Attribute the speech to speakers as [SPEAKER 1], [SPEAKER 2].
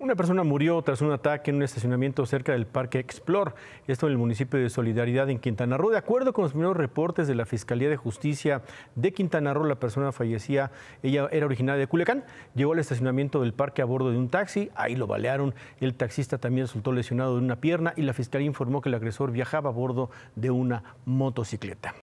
[SPEAKER 1] Una persona murió tras un ataque en un estacionamiento cerca del Parque Explor, esto en el municipio de Solidaridad en Quintana Roo. De acuerdo con los primeros reportes de la Fiscalía de Justicia de Quintana Roo, la persona fallecía, ella era originaria de Culiacán, llegó al estacionamiento del parque a bordo de un taxi, ahí lo balearon, el taxista también resultó lesionado de una pierna y la Fiscalía informó que el agresor viajaba a bordo de una motocicleta.